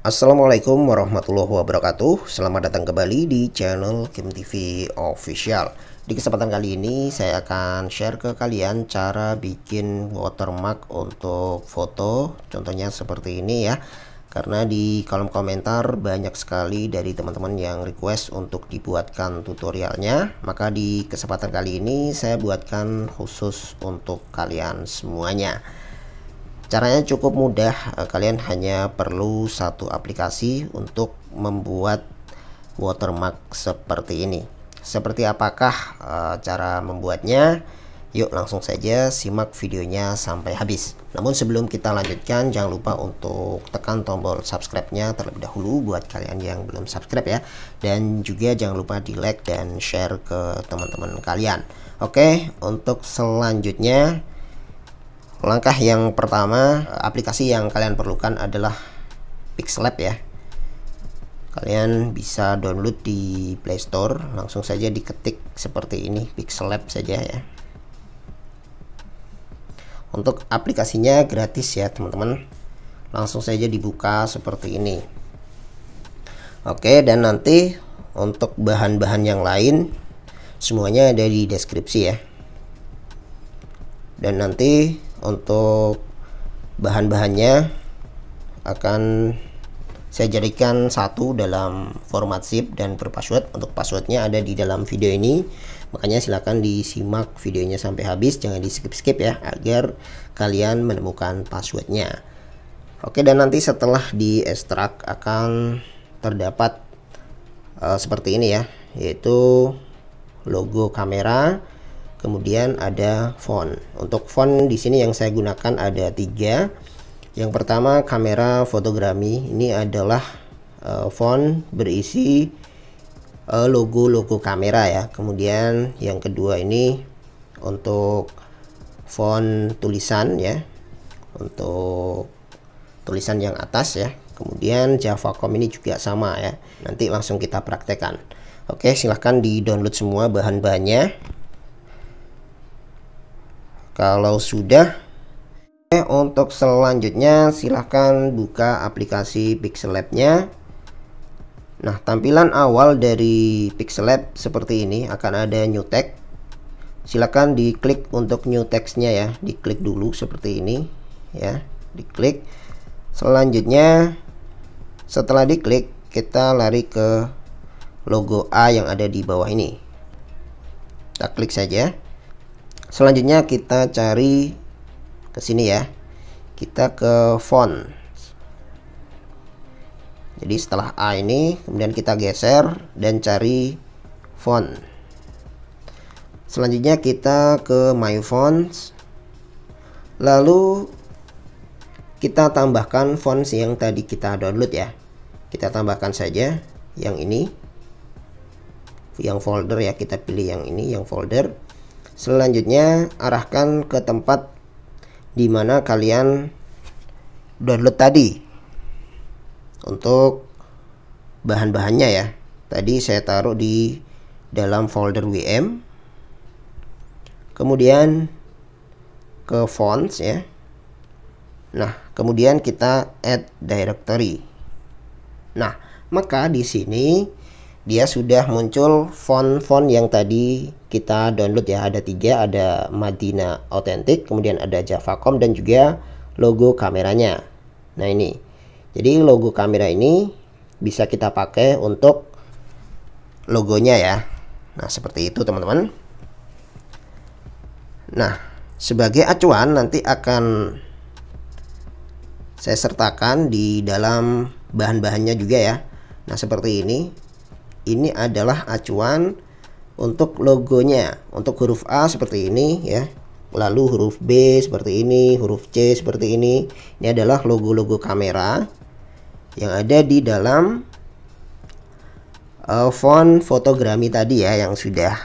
Assalamualaikum warahmatullahi wabarakatuh Selamat datang kembali di channel Kim TV Official Di kesempatan kali ini saya akan share ke kalian cara bikin watermark untuk foto Contohnya seperti ini ya Karena di kolom komentar banyak sekali dari teman-teman yang request untuk dibuatkan tutorialnya Maka di kesempatan kali ini saya buatkan khusus untuk kalian semuanya Caranya cukup mudah, eh, kalian hanya perlu satu aplikasi untuk membuat watermark seperti ini. Seperti apakah eh, cara membuatnya? Yuk langsung saja simak videonya sampai habis. Namun sebelum kita lanjutkan, jangan lupa untuk tekan tombol subscribe-nya terlebih dahulu buat kalian yang belum subscribe ya. Dan juga jangan lupa di like dan share ke teman-teman kalian. Oke, untuk selanjutnya Langkah yang pertama, aplikasi yang kalian perlukan adalah Pixlab ya. Kalian bisa download di Play Store, langsung saja diketik seperti ini, Pixlab saja ya. Untuk aplikasinya gratis ya, teman-teman. Langsung saja dibuka seperti ini. Oke, dan nanti untuk bahan-bahan yang lain semuanya ada di deskripsi ya dan nanti untuk bahan-bahannya akan saya jadikan satu dalam format zip dan per untuk passwordnya ada di dalam video ini makanya silahkan disimak videonya sampai habis jangan di skip skip ya agar kalian menemukan passwordnya oke dan nanti setelah di ekstrak akan terdapat uh, seperti ini ya yaitu logo kamera kemudian ada font untuk font di sini yang saya gunakan ada tiga yang pertama kamera fotogrami ini adalah uh, font berisi eh, logo-logo uh, kamera ya kemudian yang kedua ini untuk font tulisan ya untuk tulisan yang atas ya kemudian javacom ini juga sama ya nanti langsung kita praktekkan oke silahkan di download semua bahan-bahannya kalau sudah, Oke, untuk selanjutnya silahkan buka aplikasi Pixel Lab-nya. Nah, tampilan awal dari Pixel Lab seperti ini akan ada new text. Silahkan diklik untuk new text-nya ya, diklik dulu seperti ini ya, diklik. Selanjutnya setelah diklik, kita lari ke logo A yang ada di bawah ini. Kita klik saja selanjutnya kita cari ke sini ya kita ke font jadi setelah A ini kemudian kita geser dan cari font selanjutnya kita ke my fonts lalu kita tambahkan fonts yang tadi kita download ya kita tambahkan saja yang ini yang folder ya kita pilih yang ini yang folder Selanjutnya arahkan ke tempat di mana kalian download tadi untuk bahan-bahannya ya. Tadi saya taruh di dalam folder WM. Kemudian ke fonts ya. Nah, kemudian kita add directory. Nah, maka di sini dia sudah muncul font-font yang tadi kita download ya ada tiga ada Madina Authentic kemudian ada Javacom dan juga logo kameranya nah ini jadi logo kamera ini bisa kita pakai untuk logonya ya nah seperti itu teman-teman nah sebagai acuan nanti akan saya sertakan di dalam bahan-bahannya juga ya nah seperti ini ini adalah acuan untuk logonya untuk huruf A seperti ini ya lalu huruf B seperti ini huruf C seperti ini ini adalah logo-logo kamera yang ada di dalam uh, font fotogrami tadi ya yang sudah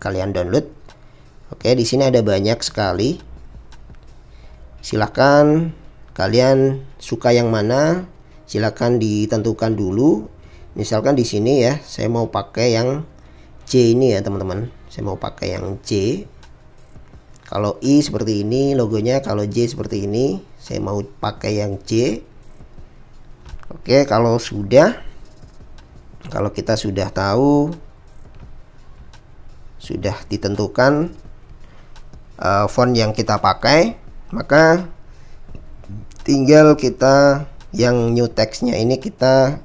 kalian download oke di sini ada banyak sekali silahkan kalian suka yang mana silahkan ditentukan dulu misalkan di sini ya saya mau pakai yang C ini ya teman-teman saya mau pakai yang C kalau I seperti ini logonya kalau J seperti ini saya mau pakai yang C Oke kalau sudah kalau kita sudah tahu sudah ditentukan uh, font yang kita pakai maka tinggal kita yang new textnya ini kita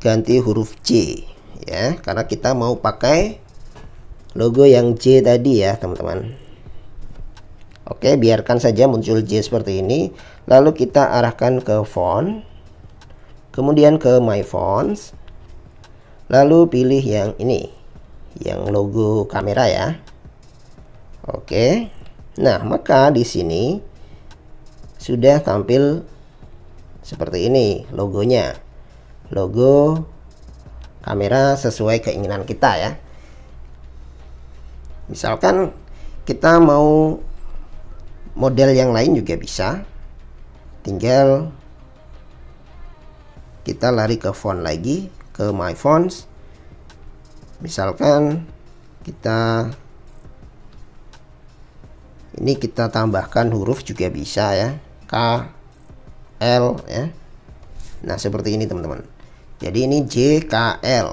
ganti huruf C ya karena kita mau pakai logo yang C tadi ya teman-teman Oke biarkan saja muncul J seperti ini lalu kita arahkan ke font kemudian ke my fonts lalu pilih yang ini yang logo kamera ya Oke Nah maka di sini sudah tampil seperti ini logonya logo kamera sesuai keinginan kita ya misalkan kita mau model yang lain juga bisa tinggal kita lari ke font lagi ke my fonts misalkan kita ini kita tambahkan huruf juga bisa ya K L ya nah seperti ini teman-teman jadi ini JKL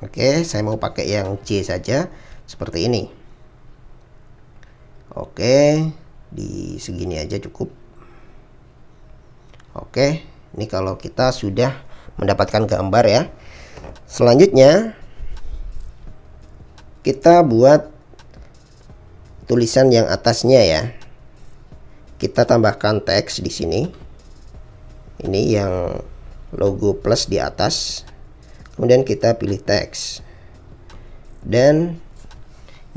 Oke saya mau pakai yang J saja seperti ini Oke di segini aja cukup Oke ini kalau kita sudah mendapatkan gambar ya selanjutnya kita buat tulisan yang atasnya ya kita tambahkan teks di sini ini yang logo plus di atas kemudian kita pilih teks dan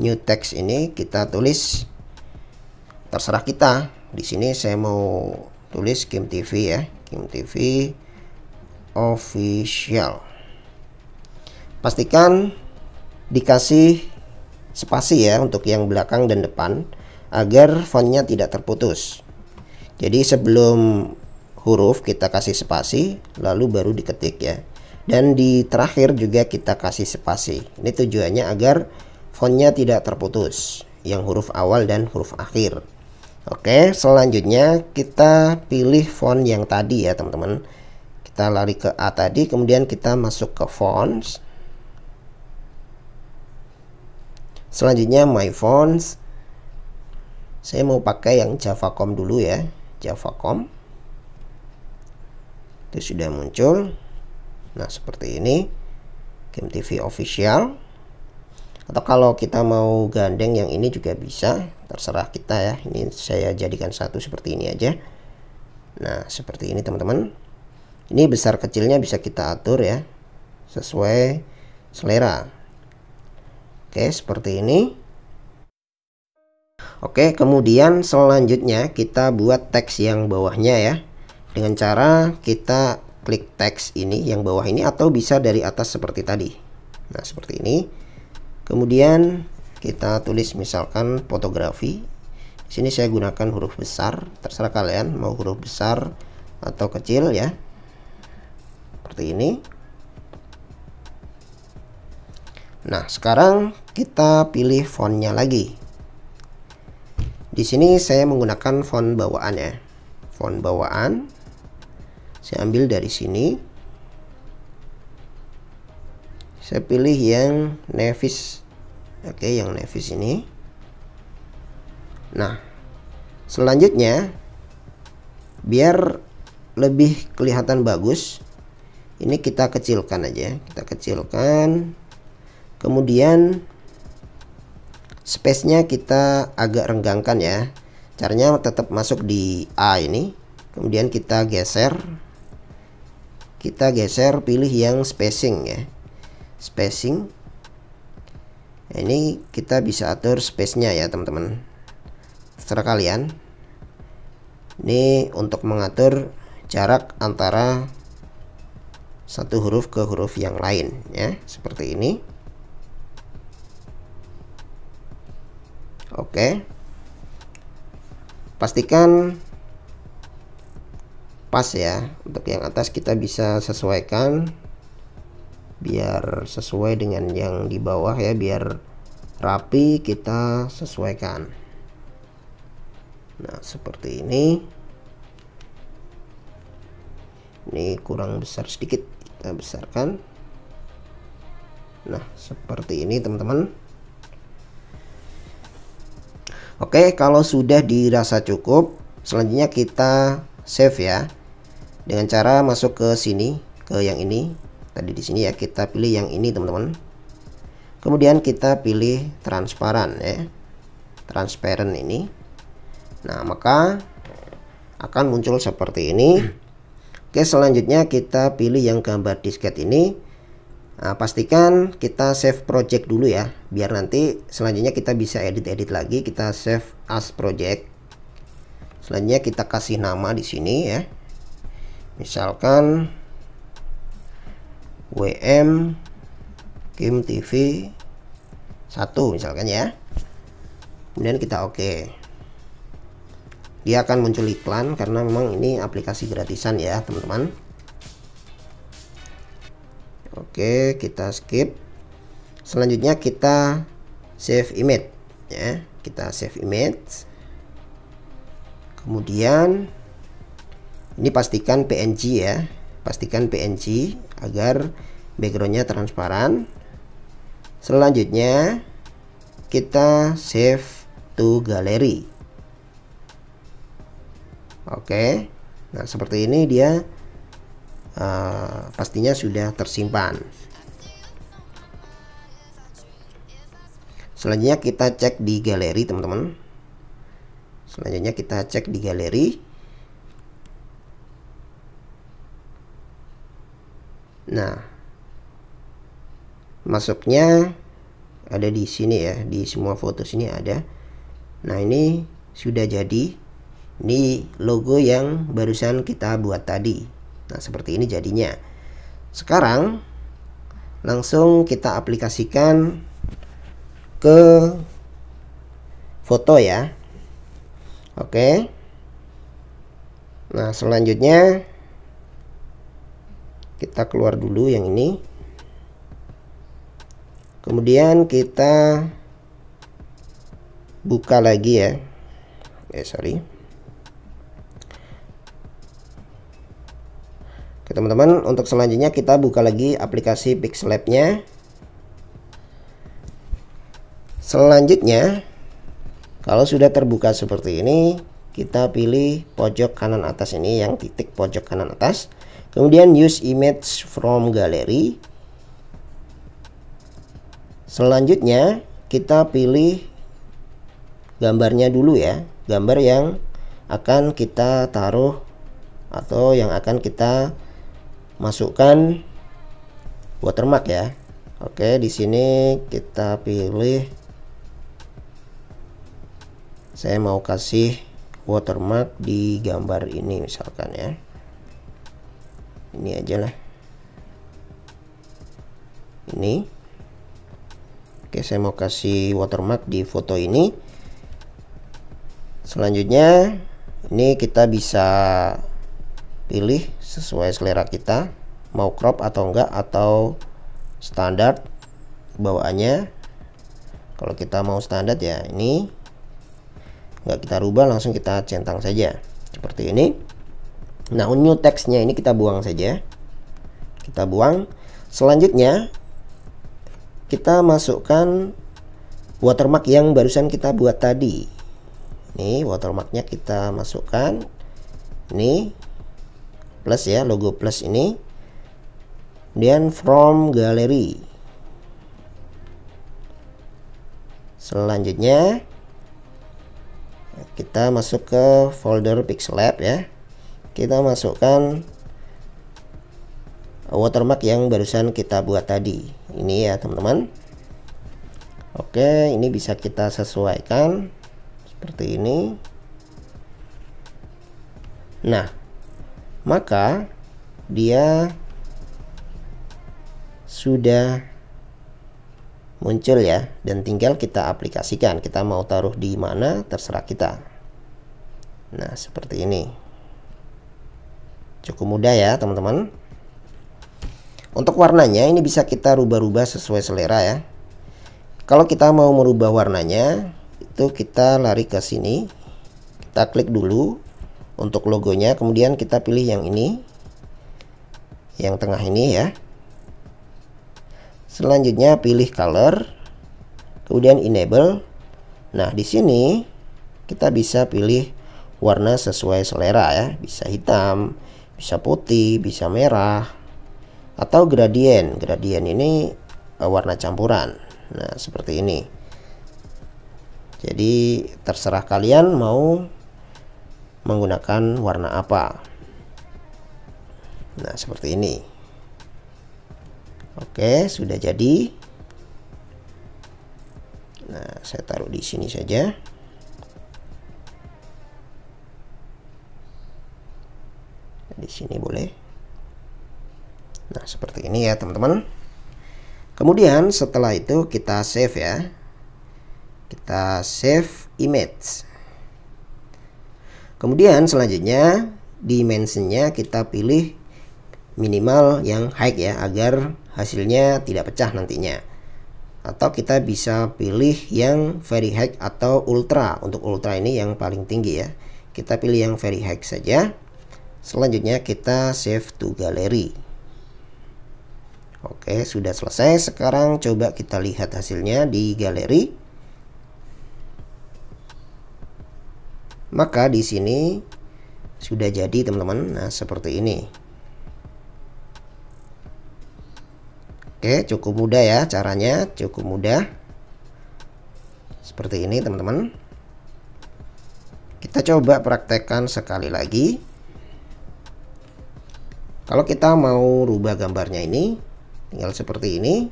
new text ini kita tulis terserah kita di sini saya mau tulis Kim TV ya Kim TV official pastikan dikasih spasi ya untuk yang belakang dan depan agar fontnya tidak terputus jadi sebelum huruf kita kasih spasi lalu baru diketik ya dan di terakhir juga kita kasih spasi ini tujuannya agar fontnya tidak terputus yang huruf awal dan huruf akhir Oke selanjutnya kita pilih font yang tadi ya teman-teman kita lari ke A tadi kemudian kita masuk ke fonts selanjutnya my fonts saya mau pakai yang javacom dulu ya javacom itu sudah muncul nah seperti ini Game TV official atau kalau kita mau gandeng yang ini juga bisa terserah kita ya ini saya jadikan satu seperti ini aja nah seperti ini teman-teman ini besar kecilnya bisa kita atur ya sesuai selera oke seperti ini oke kemudian selanjutnya kita buat teks yang bawahnya ya dengan cara kita klik teks ini yang bawah ini atau bisa dari atas seperti tadi nah seperti ini kemudian kita tulis misalkan fotografi di sini saya gunakan huruf besar terserah kalian mau huruf besar atau kecil ya seperti ini nah sekarang kita pilih fontnya lagi di sini saya menggunakan font bawaan ya font bawaan saya ambil dari sini saya pilih yang nevis oke yang nevis ini nah selanjutnya biar lebih kelihatan bagus ini kita kecilkan aja kita kecilkan kemudian space nya kita agak renggangkan ya caranya tetap masuk di A ini kemudian kita geser kita geser pilih yang spacing ya spacing nah, ini kita bisa atur space nya ya teman-teman setelah kalian ini untuk mengatur jarak antara satu huruf ke huruf yang lain ya seperti ini oke pastikan pas ya untuk yang atas kita bisa sesuaikan biar sesuai dengan yang di bawah ya biar rapi kita sesuaikan nah seperti ini ini kurang besar sedikit kita besarkan nah seperti ini teman-teman oke kalau sudah dirasa cukup selanjutnya kita save ya dengan cara masuk ke sini ke yang ini tadi di sini ya kita pilih yang ini teman-teman kemudian kita pilih transparan ya transparent ini nah maka akan muncul seperti ini oke selanjutnya kita pilih yang gambar disket ini nah, pastikan kita save project dulu ya biar nanti selanjutnya kita bisa edit-edit lagi kita save as project selanjutnya kita kasih nama di sini ya misalkan WM game TV 1 misalkan ya kemudian kita oke okay. dia akan muncul iklan karena memang ini aplikasi gratisan ya teman-teman oke kita skip selanjutnya kita save image ya kita save image kemudian ini pastikan PNG ya pastikan PNG agar backgroundnya transparan selanjutnya kita save to gallery oke nah seperti ini dia uh, pastinya sudah tersimpan selanjutnya kita cek di galeri teman-teman selanjutnya kita cek di galeri Nah, masuknya ada di sini ya, di semua foto sini ada. Nah, ini sudah jadi. Ini logo yang barusan kita buat tadi. Nah, seperti ini jadinya. Sekarang langsung kita aplikasikan ke foto ya. Oke. Nah, selanjutnya kita keluar dulu yang ini kemudian kita buka lagi ya eh sorry oke teman-teman untuk selanjutnya kita buka lagi aplikasi pixel nya selanjutnya kalau sudah terbuka seperti ini kita pilih pojok kanan atas ini yang titik pojok kanan atas kemudian use image from gallery selanjutnya kita pilih gambarnya dulu ya gambar yang akan kita taruh atau yang akan kita masukkan watermark ya Oke, di sini kita pilih saya mau kasih watermark di gambar ini misalkan ya ini aja lah ini oke saya mau kasih watermark di foto ini selanjutnya ini kita bisa pilih sesuai selera kita mau crop atau enggak atau standar bawaannya kalau kita mau standar ya ini enggak kita rubah langsung kita centang saja seperti ini Nah, new textnya ini kita buang saja. Kita buang. Selanjutnya, kita masukkan watermark yang barusan kita buat tadi. Nih, watermarknya kita masukkan. Ini plus ya, logo plus ini. kemudian from gallery. Selanjutnya, kita masuk ke folder Pixel Lab ya kita masukkan watermark yang barusan kita buat tadi ini ya teman-teman Oke ini bisa kita sesuaikan seperti ini nah maka dia sudah muncul ya dan tinggal kita aplikasikan kita mau taruh di mana terserah kita nah seperti ini cukup mudah ya teman-teman untuk warnanya ini bisa kita rubah-rubah sesuai selera ya kalau kita mau merubah warnanya itu kita lari ke sini kita klik dulu untuk logonya kemudian kita pilih yang ini yang tengah ini ya selanjutnya pilih color kemudian enable nah di sini kita bisa pilih warna sesuai selera ya bisa hitam bisa putih, bisa merah, atau gradien. Gradien ini eh, warna campuran. Nah, seperti ini. Jadi, terserah kalian mau menggunakan warna apa. Nah, seperti ini. Oke, sudah jadi. Nah, saya taruh di sini saja. di sini boleh nah seperti ini ya teman-teman kemudian setelah itu kita save ya kita save image kemudian selanjutnya dimensionnya kita pilih minimal yang high ya agar hasilnya tidak pecah nantinya atau kita bisa pilih yang very high atau ultra untuk ultra ini yang paling tinggi ya kita pilih yang very high saja Selanjutnya kita save to gallery. Oke, sudah selesai. Sekarang coba kita lihat hasilnya di galeri. Maka di sini sudah jadi teman-teman. Nah, seperti ini. Oke, cukup mudah ya caranya, cukup mudah. Seperti ini teman-teman. Kita coba praktekkan sekali lagi. Kalau kita mau rubah gambarnya ini, tinggal seperti ini.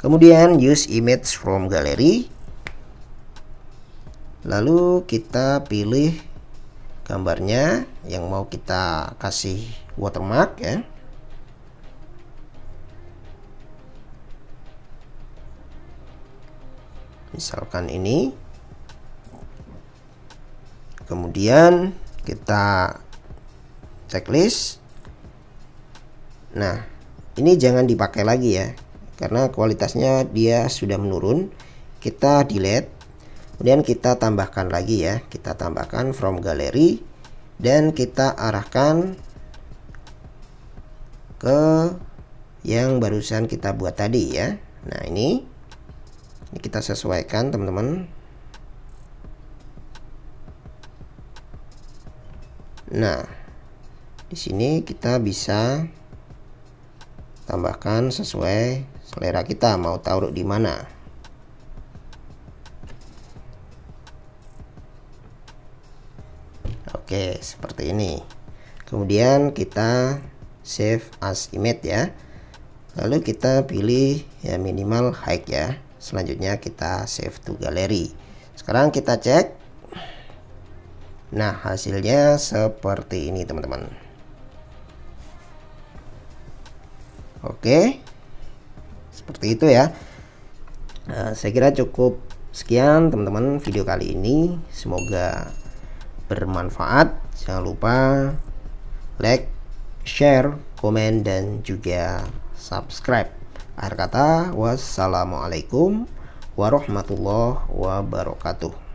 Kemudian use image from gallery. Lalu kita pilih gambarnya yang mau kita kasih watermark ya. Misalkan ini. Kemudian kita checklist Nah, ini jangan dipakai lagi ya, karena kualitasnya dia sudah menurun. Kita delete, kemudian kita tambahkan lagi ya, kita tambahkan from gallery, dan kita arahkan ke yang barusan kita buat tadi ya. Nah, ini, ini kita sesuaikan, teman-teman. Nah, di sini kita bisa tambahkan sesuai selera kita mau taruh di mana oke seperti ini kemudian kita save as image ya lalu kita pilih ya minimal high ya selanjutnya kita save to gallery sekarang kita cek nah hasilnya seperti ini teman-teman Oke. Seperti itu ya. Nah, saya kira cukup sekian teman-teman video kali ini. Semoga bermanfaat. Jangan lupa like, share, komen dan juga subscribe. Akhir kata, wassalamualaikum warahmatullahi wabarakatuh.